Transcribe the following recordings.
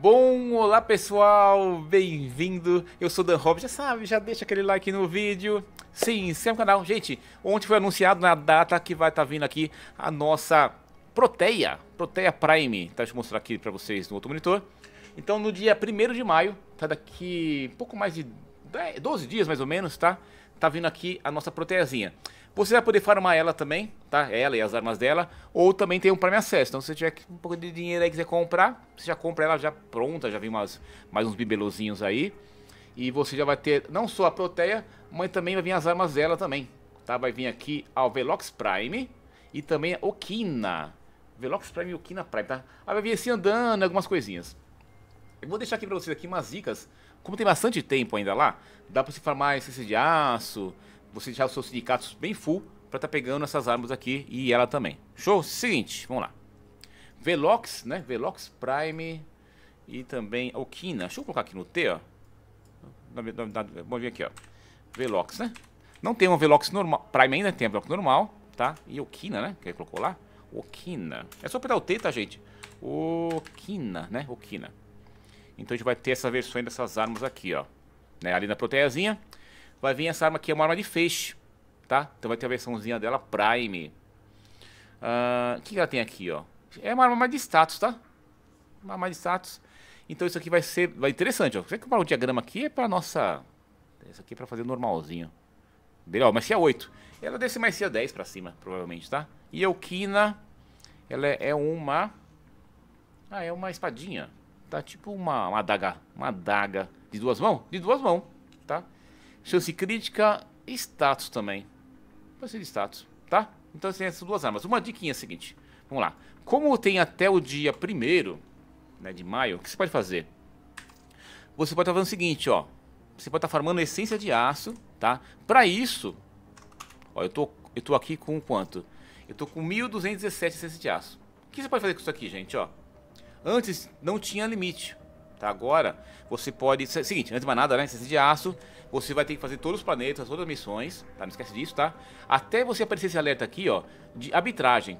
Bom, olá pessoal, bem-vindo. Eu sou Dan Rob, já sabe, já deixa aquele like no vídeo. Sim, inscreva no canal. Gente, ontem foi anunciado na data que vai estar tá vindo aqui a nossa Proteia, Proteia Prime. Tá, deixa eu mostrar aqui para vocês no outro monitor. Então, no dia 1 de maio, tá daqui pouco mais de 10, 12 dias mais ou menos, tá? Tá vindo aqui a nossa proteiazinha. Você vai poder farmar ela também, tá? Ela e as armas dela. Ou também tem um Prime Acesso. Então se você tiver um pouco de dinheiro aí quiser comprar, você já compra ela já pronta, já vem umas, mais uns bibelozinhos aí. E você já vai ter não só a Proteia, mas também vai vir as armas dela também. Tá? Vai vir aqui ao Velox Prime e também a Okina. Velox Prime e Okina Prime, tá? Aí vai vir assim andando, algumas coisinhas. Eu vou deixar aqui pra vocês aqui umas dicas. Como tem bastante tempo ainda lá, dá pra se farmar essência de aço, você deixar os seus sindicatos bem full para estar tá pegando essas armas aqui e ela também. Show? Seguinte, vamos lá. Velox, né? Velox Prime e também Okina. Deixa eu colocar aqui no T, ó. vamos ver aqui, ó. Velox, né? Não tem uma Velox normal. Prime ainda tem a Velox normal, tá? E Okina, né? Que ele colocou lá. Okina. É só apertar o T, tá, gente? Okina, né? Okina. Então a gente vai ter essa versão dessas armas aqui, ó. Né? Ali na proteiazinha vai vir essa arma aqui, é uma arma de feixe, tá? Então vai ter a versãozinha dela Prime. Ah, o uh, que, que ela tem aqui, ó? É uma arma mais de status, tá? Uma arma de status. Então isso aqui vai ser vai interessante, ó. Você que o diagrama aqui é pra nossa... Isso aqui é pra fazer normalzinho. Melhor, mas se é 8. Ela desce mais se é 10 pra cima, provavelmente, tá? E Okina, ela é uma... Ah, é uma espadinha. Tá tipo uma, uma adaga. Uma adaga de duas mãos? De duas mãos, tá? chance crítica e status também. Vai ser de status, tá? Então tem assim, essas duas armas. Uma diquinha é a seguinte, vamos lá. Como tem até o dia 1 né, de maio, o que você pode fazer? Você pode estar fazendo o seguinte, ó. Você pode estar farmando essência de aço, tá? Pra isso, ó, eu tô, eu tô aqui com quanto? Eu tô com 1217 essência de aço. O que você pode fazer com isso aqui, gente, ó? Antes não tinha limite. Tá? Agora, você pode. seguinte, antes de mais nada, né? Ciência de aço, você vai ter que fazer todos os planetas, todas as missões, tá? Não esquece disso, tá? Até você aparecer esse alerta aqui, ó, de arbitragem.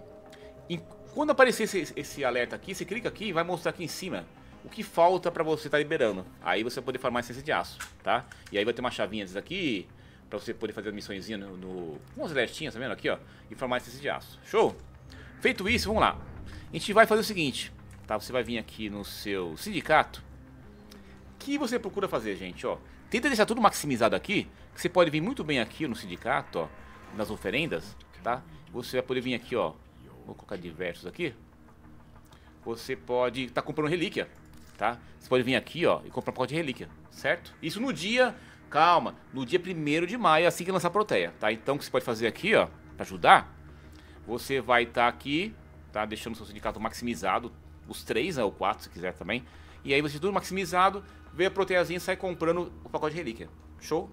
E quando aparecer esse, esse alerta aqui, você clica aqui e vai mostrar aqui em cima o que falta para você estar tá liberando. Aí você vai poder farmar essência de aço, tá? E aí vai ter uma chavinha disso aqui, para você poder fazer a missõezinhas no, no... Umas alertinhas, tá vendo aqui, ó? E farmar essência de aço. Show? Feito isso, vamos lá. A gente vai fazer o seguinte, tá? Você vai vir aqui no seu sindicato que você procura fazer, gente? Ó, tenta deixar tudo maximizado aqui, que você pode vir muito bem aqui no sindicato, ó, nas oferendas, tá? Você vai poder vir aqui, ó, vou colocar diversos aqui. Você pode estar tá comprando relíquia, tá? Você pode vir aqui, ó, e comprar um pacote de relíquia, certo? Isso no dia, calma, no dia 1 de maio, é assim que lançar a proteia, tá? Então, o que você pode fazer aqui, ó, para ajudar, você vai estar tá aqui, tá? Deixando o seu sindicato maximizado, os três, né, ou quatro, se quiser também, e aí você tudo maximizado, vê a proteazinha e sai comprando o pacote de relíquia. Show?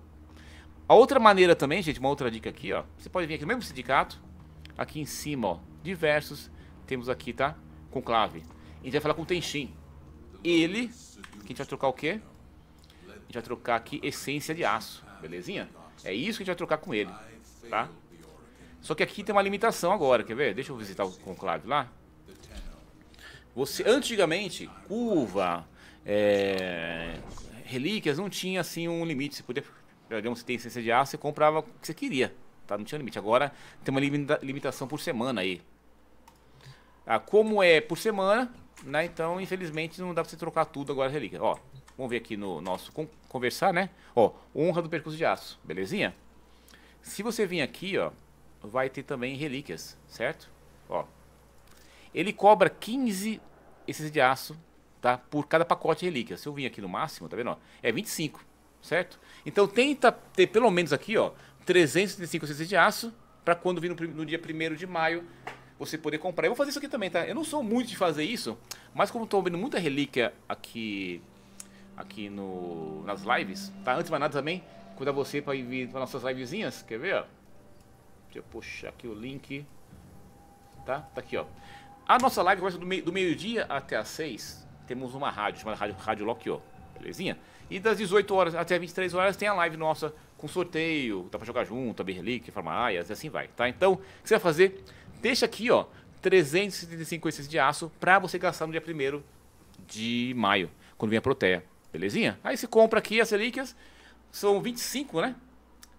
A outra maneira também, gente, uma outra dica aqui, ó. Você pode vir aqui no mesmo sindicato, aqui em cima, ó, diversos, temos aqui, tá? Conclave. A gente vai falar com o Tenshin. Ele, que a gente vai trocar o quê? A gente vai trocar aqui essência de aço, belezinha? É isso que a gente vai trocar com ele, tá? Só que aqui tem uma limitação agora, quer ver? Deixa eu visitar o conclave lá. Você, antigamente, curva, é, relíquias, não tinha assim um limite. Você podia pegar uma essência de aço e comprava o que você queria. Tá? Não tinha limite. Agora tem uma limita, limitação por semana aí. Ah, como é por semana, né? Então, infelizmente, não dá para você trocar tudo agora relíquia. Ó, vamos ver aqui no nosso con conversar, né? Ó, honra do percurso de aço, belezinha? Se você vir aqui, ó, vai ter também relíquias, certo? Ó, ele cobra 15 esses de aço, tá? Por cada pacote de relíquia. Se eu vim aqui no máximo, tá vendo? é 25, certo? Então tenta ter pelo menos aqui, ó, 335 esses de aço para quando vir no, no dia 1 de maio você poder comprar. Eu vou fazer isso aqui também, tá? Eu não sou muito de fazer isso, mas como estou vendo muita relíquia aqui aqui no, nas lives, tá? Antes de mais nada também, convidar você para vir para nossas livezinhas, quer ver, ó? Deixa eu puxar aqui o link, tá? Tá aqui, ó. A nossa live começa do, meio, do meio-dia até às 6. Temos uma rádio chamada Rádio, rádio Loquio, belezinha? E das 18 horas até 23 horas tem a live nossa com sorteio, dá pra jogar junto, a Berlique, Farmaias e assim vai, tá? Então, o que você vai fazer? Deixa aqui, ó, 375 essências de aço pra você gastar no dia 1 de maio, quando vem a Proteia, belezinha? Aí você compra aqui as relíquias, são 25, né?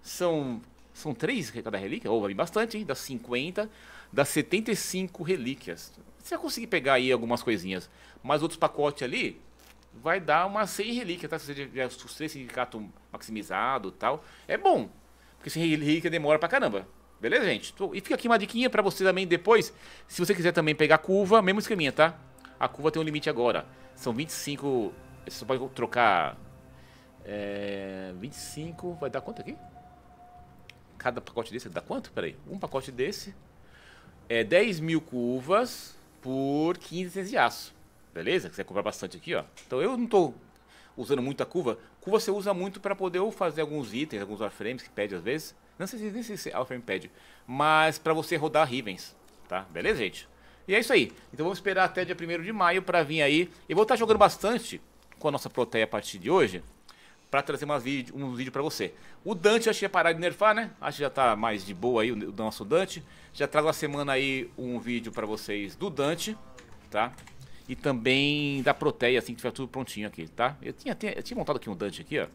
São, são 3 cada relíquia, ou oh, vai bastante, hein? Dá 50 das 75 relíquias. Você vai conseguir pegar aí algumas coisinhas, mas outros pacotes ali vai dar umas 100 relíquias, tá? Se você tiver o sindicato maximizado tal, é bom, porque sem relíquia demora pra caramba. Beleza, gente? E fica aqui uma diquinha pra você também depois, se você quiser também pegar curva, mesmo esqueminha, tá? A curva tem um limite agora, são 25, você só pode trocar é, 25, vai dar quanto aqui? Cada pacote desse dá quanto? Peraí, um pacote desse é 10 mil curvas por 15 de aço. Beleza? Você comprar bastante aqui, ó. Então eu não estou usando muito a curva. você usa muito para poder ou fazer alguns itens, alguns warframes que pede às vezes. Não sei se, esse é warframe pede, mas para você rodar Rivens, tá? Beleza, gente? E é isso aí. Então vamos esperar até dia 1 de maio para vir aí. Eu vou estar tá jogando bastante com a nossa proteia a partir de hoje para trazer uma vídeo, um vídeo para você. O Dante acho que ia parar de nerfar, né? Acho que já tá mais de boa aí o, nosso Dante. Já trago a semana aí um vídeo para vocês do Dante, tá? E também da Proteia, assim que tiver tudo prontinho aqui, tá? Eu tinha, tinha, eu tinha montado aqui um Dante aqui, ó.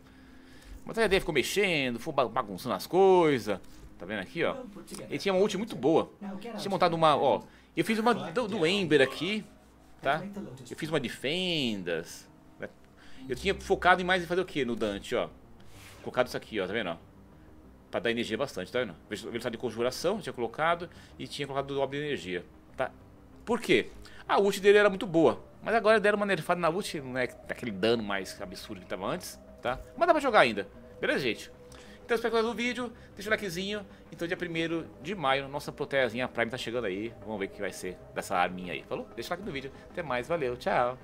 Mas aí ficou mexendo, foi bagunçando as coisas. Tá vendo aqui, ó? Ele tinha uma ult muito boa. Tinha montado uma, ó. Eu fiz uma do, do Ember aqui, tá? Eu fiz uma de fendas. Eu tinha focado em mais em fazer o que no Dante, ó. Colocado isso aqui, ó, tá vendo, Pra dar energia bastante, tá vendo? Velocidade de conjuração, tinha colocado. E tinha colocado obra de energia, tá? Por quê? A ult dele era muito boa. Mas agora deram uma nerfada na ult, não é tá aquele dano mais absurdo que tava antes, tá? Mas dá pra jogar ainda. Beleza, gente? Então espero que do vídeo, deixa o likezinho. Então dia 1 de maio, nossa proteazinha Prime tá chegando aí. Vamos ver o que vai ser dessa arminha aí. Falou? Deixa o like no vídeo. Até mais, valeu, tchau.